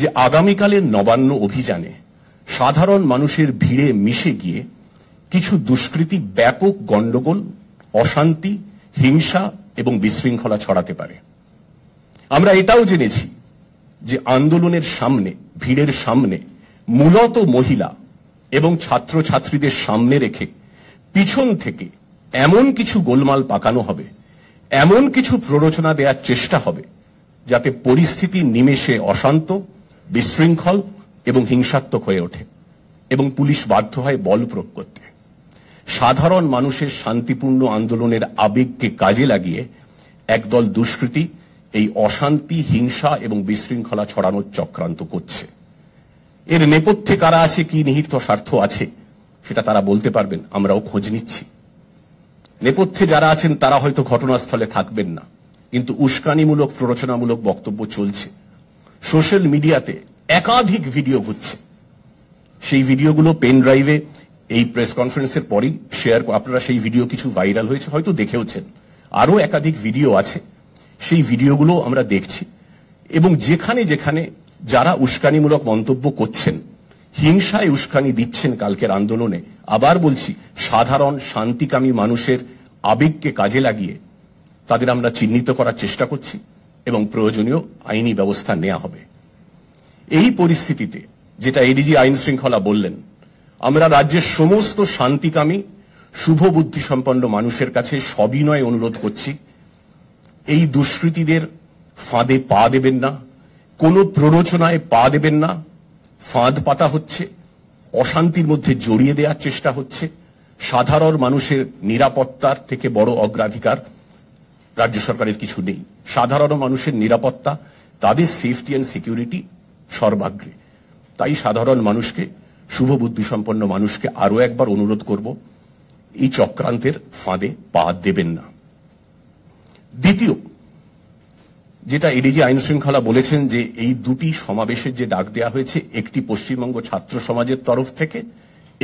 যে আগামীকালের নবান্ন অভিযানে সাধারণ মানুষের ভিড়ে মিশে গিয়ে কিছু দুষ্কৃতি ব্যাপক গণ্ডগোল অশান্তি হিংসা এবং বিশৃঙ্খলা ছড়াতে পারে আমরা এটাও জেনেছি যে আন্দোলনের সামনে ভিড়ের সামনে মূলত মহিলা এবং ছাত্রছাত্রীদের সামনে রেখে পিছন থেকে এমন কিছু গোলমাল পাকানো হবে এমন কিছু প্ররোচনা দেওয়ার চেষ্টা হবে যাতে পরিস্থিতি নিমেষে অশান্ত বিশৃঙ্খল এবং হিংসাত্মক হয়ে ওঠে এবং পুলিশ বাধ্য হয় বল প্রয়োগ করতে সাধারণ মানুষের শান্তিপূর্ণ আন্দোলনের আবেগকে কাজে লাগিয়ে একদল দুষ্কৃতী এই অশান্তি হিংসা এবং বিশৃঙ্খলা ছড়ানোর চক্রান্ত করছে এর নেপথ্যে কারা আছে কি নিহিত স্বার্থ আছে সেটা তারা বলতে পারবেন আমরাও খোঁজ নিচ্ছি নেপথ্যে যারা আছেন তারা হয়তো ঘটনাস্থলে থাকবেন না কিন্তু উস্কানিমূলক প্ররোচনামূলক বক্তব্য চলছে সোশ্যাল মিডিয়াতে একাধিক ভিডিও ঘুরছে সেই ভিডিওগুলো পেন ড্রাইভে এই প্রেস কনফারেন্সের পরেই শেয়ার আপনারা সেই ভিডিও কিছু ভাইরাল হয়েছে হয়তো দেখেওছেন আরও একাধিক ভিডিও আছে সেই ভিডিওগুলো আমরা দেখছি এবং যেখানে যেখানে যারা উস্কানিমূলক মন্তব্য করছেন হিংসায় উস্কানি দিচ্ছেন কালকের আন্দোলনে আবার বলছি সাধারণ শান্তিকামী মানুষের আবেগকে কাজে লাগিয়ে তাদের আমরা চিহ্নিত করার চেষ্টা করছি এবং প্রয়োজনীয় আইনি ব্যবস্থা নেওয়া হবে এই পরিস্থিতিতে যেটা এডিজি আইন শৃঙ্খলা বললেন আমরা রাজ্যের সমস্ত শান্তিকামী শুভ বুদ্ধি সম্পন্ন মানুষের কাছে সবিনয় অনুরোধ করছি এই দুষ্কৃতীদের ফাঁদে পা দেবেন না কোনো প্ররোচনায় পা দেবেন না ফাঁদ পাতা হচ্ছে অশান্তির মধ্যে জড়িয়ে দেওয়ার চেষ্টা হচ্ছে সাধারণ মানুষের নিরাপত্তার থেকে বড় অগ্রাধিকার রাজ্য সরকারের কিছু নেই সাধারণ মানুষের নিরাপত্তা তাদের সেফটি অ্যান্ড সিকিউরিটি সর্বাগ্রে তাই সাধারণ মানুষকে শুভ বুদ্ধিসম্পন্ন মানুষকে আরও একবার অনুরোধ করব এই চক্রান্তের ফাঁদে পা দেবেন না দ্বিতীয় যেটা এডিজি আইন শৃঙ্খলা বলেছেন যে এই দুটি সমাবেশের যে ডাক দেয়া হয়েছে একটি পশ্চিমবঙ্গ ছাত্র সমাজের তরফ থেকে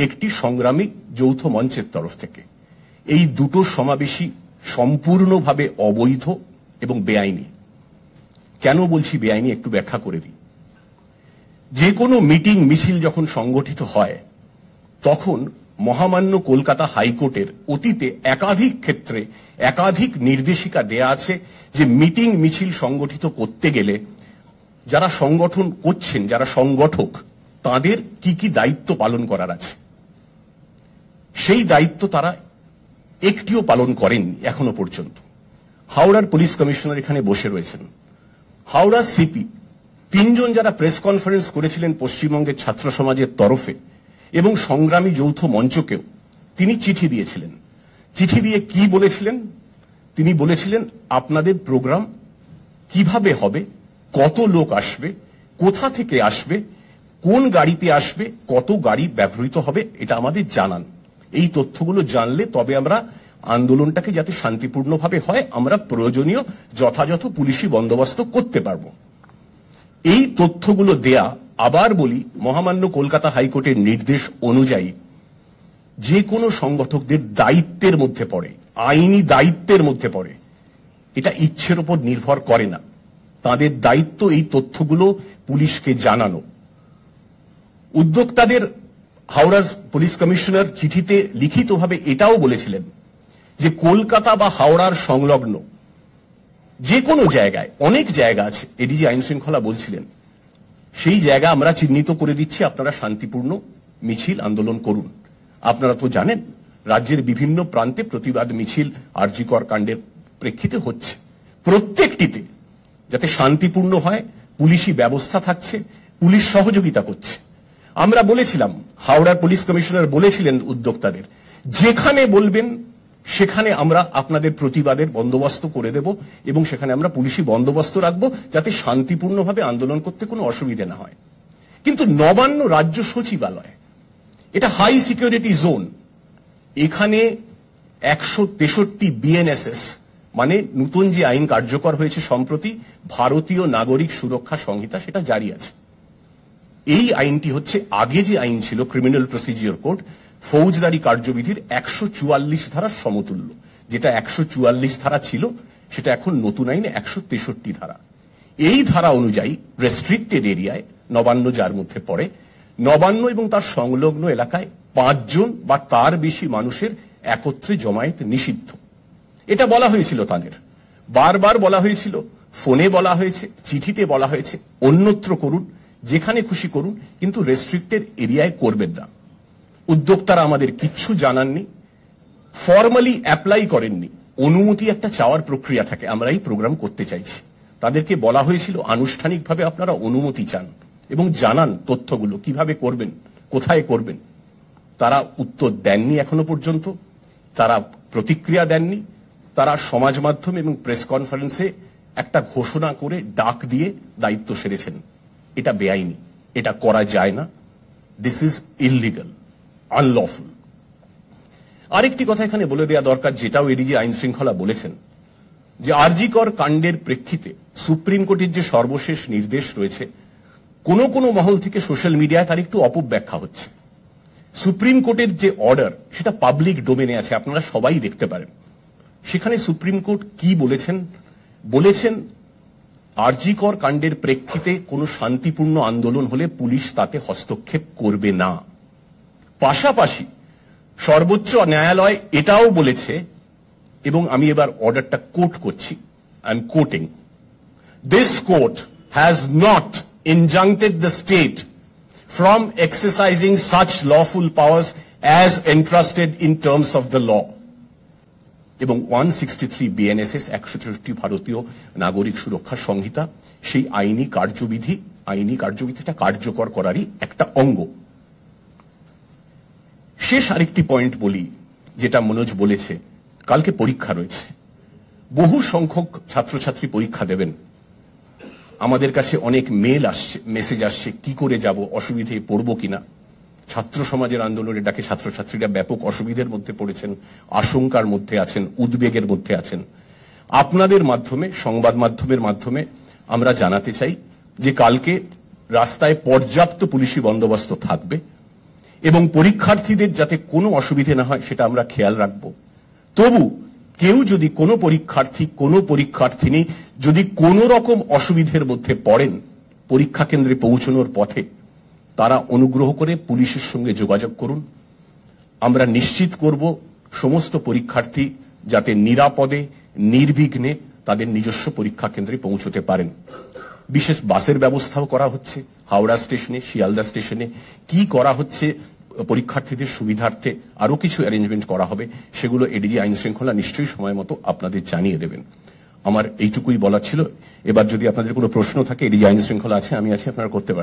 একটি সংগ্রামী যৌথ মঞ্চের তরফ থেকে এই দুটো সমাবেশী সম্পূর্ণভাবে অবৈধ এবং বেআইনি কেন বলছি বেআইনি একটু ব্যাখ্যা করে দিই যে কোনো মিটিং মিছিল যখন সংগঠিত হয় তখন মহামান্য কলকাতা হাইকোর্টের অতীতে একাধিক ক্ষেত্রে একাধিক নির্দেশিকা দেয়া আছে যে মিটিং মিছিল সংগঠিত করতে গেলে যারা সংগঠন করছেন যারা সংগঠক তাদের কি কি দায়িত্ব পালন করার আছে সেই দায়িত্ব তারা একটিও পালন করেননি এখনো পর্যন্ত হাওড়ার পুলিশ কমিশনার এখানে বসে রয়েছেন হাওড়া সিপি তিনজন যারা প্রেস কনফারেন্স করেছিলেন পশ্চিমবঙ্গের ছাত্র সমাজের তরফে এবং সংগ্রামী যৌথ মঞ্চকেও তিনি চিঠি দিয়েছিলেন চিঠি দিয়ে কি বলেছিলেন তিনি বলেছিলেন আপনাদের প্রোগ্রাম কিভাবে হবে কত লোক আসবে কোথা থেকে আসবে কোন গাড়িতে আসবে কত গাড়ি ব্যবহৃত হবে এটা আমাদের জানান এই তথ্যগুলো জানলে তবে আমরা আন্দোলনটাকে যাতে শান্তিপূর্ণভাবে হয় আমরা প্রয়োজনীয় যথাযথ পুলিশি বন্দোবস্ত করতে পারব এই তথ্যগুলো দেয়া আবার বলি মহামান্য কলকাতা হাইকোর্টের নির্দেশ অনুযায়ী যে কোনো সংগঠকদের দায়িত্বের মধ্যে পড়ে আইনি দায়িত্বের মধ্যে পড়ে এটা ইচ্ছের ওপর নির্ভর করে না তাদের দায়িত্ব এই তথ্যগুলো পুলিশকে জানানো উদ্যোক্তাদের হাওড়ার পুলিশ কমিশনার চিঠিতে লিখিতভাবে এটাও বলেছিলেন যে কলকাতা বা হাওড়ার সংলগ্ন যে কোনো জায়গায় অনেক জায়গা আছে এডিজি আইন শৃঙ্খলা বলছিলেন সেই জায়গা আমরা চিহ্নিত করে দিচ্ছি আপনারা শান্তিপূর্ণ মিছিল আন্দোলন করুন আপনারা তো জানেন রাজ্যের বিভিন্ন প্রান্তে প্রতিবাদ মিছিল আরজিকর কাণ্ডের প্রেক্ষিতে হচ্ছে প্রত্যেকটিতে যাতে শান্তিপূর্ণ হয় পুলিশি ব্যবস্থা থাকছে পুলিশ সহযোগিতা করছে আমরা বলেছিলাম হাওড়ার পুলিশ কমিশনার বলেছিলেন উদ্যোক্তাদের যেখানে বলবেন সেখানে আমরা আপনাদের প্রতিবাদের বন্দোবস্ত করে দেব এবং সেখানে আমরা পুলিশি বন্দোবস্ত রাখব যাতে শান্তিপূর্ণভাবে আন্দোলন করতে কোনো অসুবিধে না হয় কিন্তু নবান্ন রাজ্য সচিবালয় এটা হাই সিকিউরিটি জোন এখানে একশো তেষট্টি বিএনএসএস মানে নতুন যে আইন কার্যকর হয়েছে সম্প্রতি ভারতীয় নাগরিক সুরক্ষা সংহিতা সেটা জারি আছে এই আইনটি হচ্ছে আগে যে আইন ছিল ক্রিমিনাল প্রসিজিওর কোড ফৌজদারি কার্যবিধির একশো চুয়াল্লিশ ধারার সমতুল্য যেটা একশো চুয়াল্লিশ ধারা ছিল সেটা এখন নতুন আইনে একশো তেষট্টি ধারা এই ধারা অনুযায়ী রেস্ট্রিক্টেড এরিয়ায় নবান্ন যার মধ্যে পড়ে নবান্ন এবং তার সংলগ্ন এলাকায় পাঁচজন বা তার বেশি মানুষের একত্রে জমায়েত নিষিদ্ধ এটা বলা হয়েছিল তাদের বারবার বলা হয়েছিল ফোনে বলা হয়েছে চিঠিতে বলা হয়েছে অন্যত্র করুন যেখানে খুশি করুন কিন্তু রেস্ট্রিক্টেড এরিয়ায় করবেন না উদ্যোক্তারা আমাদের কিচ্ছু জানাননি ফর্মালি অ্যাপ্লাই করেননি অনুমতি একটা চাওয়ার প্রক্রিয়া থাকে আমরা এই প্রোগ্রাম করতে চাইছি তাদেরকে বলা হয়েছিল আনুষ্ঠানিকভাবে আপনারা অনুমতি চান এবং জানান তথ্যগুলো কিভাবে করবেন কোথায় করবেন তারা উত্তর দেননি এখনো পর্যন্ত তারা প্রতিক্রিয়া দেননি তারা সমাজ মাধ্যম এবং প্রেস কনফারেন্সে একটা ঘোষণা করে ডাক দিয়ে দায়িত্ব সেরেছেন এটা বেআইনি এটা করা যায় না দিস ইজ ইললিগাল আনলফুল আরেকটি কথা এখানে বলে দেওয়া দরকার যেটাও এডিজি আইন শৃঙ্খলা বলেছেন যে আরজিকর কাণ্ডের প্রেক্ষিতে সুপ্রিম কোর্টের যে সর্বশেষ নির্দেশ রয়েছে কোন কোন মহল থেকে সোশ্যাল মিডিয়ায় তার একটু অপব্যাখ্যা হচ্ছে সুপ্রিম কোর্টের যে অর্ডার সেটা পাবলিক ডোমেনে আছে আপনারা সবাই দেখতে পারেন সেখানে সুপ্রিম কোর্ট কি বলেছেন বলেছেন আর্জিকর কাণ্ডের প্রেক্ষিতে কোনো শান্তিপূর্ণ আন্দোলন হলে পুলিশ তাতে হস্তক্ষেপ করবে না পাশাপাশি সর্বোচ্চ ন্যায়ালয় এটাও বলেছে এবং আমি এবার অর্ডারটা কোট করছি I am quoting this court has not injuncted the state from exercising such lawful powers as entrusted in terms of the law এবং ওয়ান সিক্সটি থ্রি বিএনএসএস একশো তেষট্টি ভারতীয় নাগরিক সুরক্ষা সংহিতা সেই আইনি কার্যবিধি আইনি কার্যবিধিটা কার্যকর করারই একটা অঙ্গ শেষ আরেকটি পয়েন্ট বলি যেটা মনোজ বলেছে কালকে পরীক্ষা রয়েছে বহু সংখ্যক ছাত্রছাত্রী পরীক্ষা দেবেন আমাদের কাছে অনেক মেল আসছে মেসেজ আসছে কি করে যাব অসুবিধে পড়বো কিনা ছাত্র সমাজের আন্দোলনের ডাকে ছাত্রছাত্রীরা ব্যাপক অসুবিধার মধ্যে পড়েছেন আশঙ্কার মধ্যে আছেন উদ্বেগের মধ্যে আছেন আপনাদের মাধ্যমে সংবাদ মাধ্যমের মাধ্যমে আমরা জানাতে চাই যে কালকে রাস্তায় পর্যাপ্ত পুলিশি বন্দোবস্ত থাকবে এবং পরীক্ষার্থীদের যাতে কোনো অসুবিধে না হয় সেটা আমরা খেয়াল রাখব তবু কেউ যদি কোনো পরীক্ষার্থী কোনো পরীক্ষার্থিনী যদি কোনো রকম অসুবিধের মধ্যে পড়েন পরীক্ষা কেন্দ্রে পৌঁছানোর পথে তারা অনুগ্রহ করে পুলিশের সঙ্গে যোগাযোগ করুন আমরা নিশ্চিত করব সমস্ত পরীক্ষার্থী যাতে নিরাপদে নির্বিঘ্নে তাদের নিজস্ব পরীক্ষা কেন্দ্রে পৌঁছতে পারেন বিশেষ বাসের ব্যবস্থাও করা হচ্ছে হাওড়া স্টেশনে শিয়ালদা স্টেশনে কি করা হচ্ছে পরীক্ষার্থীদের সুবিধার্থে আরও কিছু অ্যারেঞ্জমেন্ট করা হবে সেগুলো এডিজি আইন শৃঙ্খলা নিশ্চয়ই সময় মতো আপনাদের জানিয়ে দেবেন আমার এইটুকুই বলার ছিল এবার যদি আপনাদের কোনো প্রশ্ন থাকে এডিজি আইন শৃঙ্খলা আছে আমি আছি আপনারা করতে পারেন